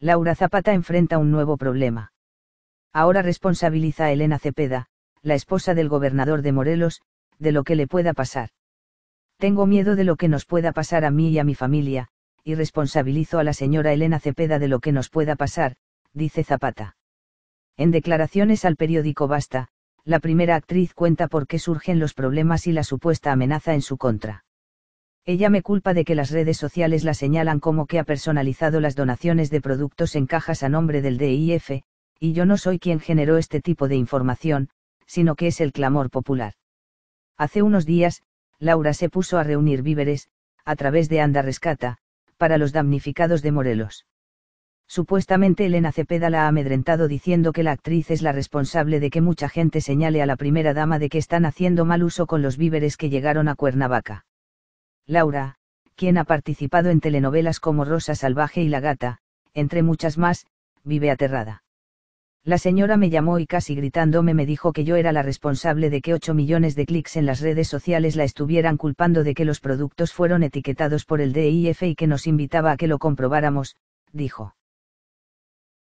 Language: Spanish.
Laura Zapata enfrenta un nuevo problema. Ahora responsabiliza a Elena Cepeda, la esposa del gobernador de Morelos, de lo que le pueda pasar. Tengo miedo de lo que nos pueda pasar a mí y a mi familia, y responsabilizo a la señora Elena Cepeda de lo que nos pueda pasar, dice Zapata. En declaraciones al periódico Basta, la primera actriz cuenta por qué surgen los problemas y la supuesta amenaza en su contra. Ella me culpa de que las redes sociales la señalan como que ha personalizado las donaciones de productos en cajas a nombre del DIF, y yo no soy quien generó este tipo de información, sino que es el clamor popular. Hace unos días, Laura se puso a reunir víveres, a través de Anda Rescata, para los damnificados de Morelos. Supuestamente Elena Cepeda la ha amedrentado diciendo que la actriz es la responsable de que mucha gente señale a la primera dama de que están haciendo mal uso con los víveres que llegaron a Cuernavaca. Laura, quien ha participado en telenovelas como Rosa Salvaje y La Gata, entre muchas más, vive aterrada. La señora me llamó y casi gritándome me dijo que yo era la responsable de que 8 millones de clics en las redes sociales la estuvieran culpando de que los productos fueron etiquetados por el DIF y que nos invitaba a que lo comprobáramos, dijo.